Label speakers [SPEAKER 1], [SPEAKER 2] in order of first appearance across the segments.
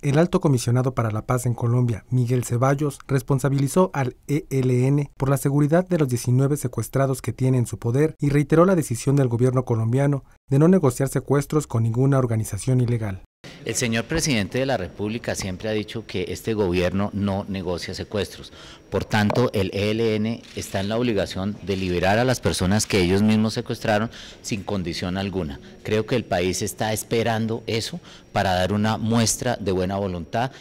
[SPEAKER 1] El alto comisionado para la paz en Colombia, Miguel Ceballos, responsabilizó al ELN por la seguridad de los 19 secuestrados que tiene en su poder y reiteró la decisión del gobierno colombiano de no negociar secuestros con ninguna organización ilegal.
[SPEAKER 2] El señor presidente de la República siempre ha dicho que este gobierno no negocia secuestros. Por tanto, el ELN está en la obligación de liberar a las personas que ellos mismos secuestraron sin condición alguna. Creo que el país está esperando eso para dar una muestra de buena voluntad.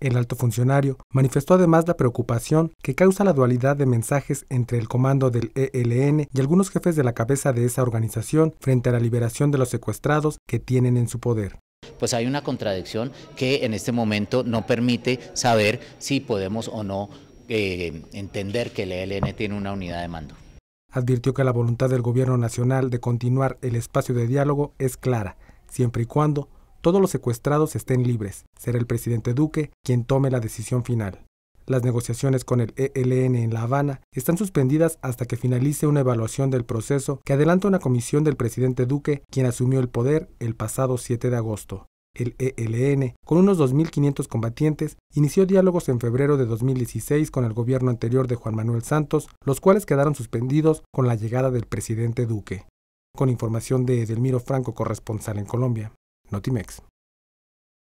[SPEAKER 2] El
[SPEAKER 1] alto funcionario manifestó además la preocupación que causa la dualidad de mensajes entre el comando del ELN y algunos jefes de la cabeza de esa organización frente a la liberación de los secuestrados que tienen en su poder
[SPEAKER 2] pues hay una contradicción que en este momento no permite saber si podemos o no eh, entender que el ELN tiene una unidad de mando.
[SPEAKER 1] Advirtió que la voluntad del gobierno nacional de continuar el espacio de diálogo es clara, siempre y cuando todos los secuestrados estén libres. Será el presidente Duque quien tome la decisión final. Las negociaciones con el ELN en La Habana están suspendidas hasta que finalice una evaluación del proceso que adelanta una comisión del presidente Duque, quien asumió el poder el pasado 7 de agosto. El ELN, con unos 2.500 combatientes, inició diálogos en febrero de 2016 con el gobierno anterior de Juan Manuel Santos, los cuales quedaron suspendidos con la llegada del presidente Duque. Con información de Edelmiro Franco, corresponsal en Colombia, Notimex.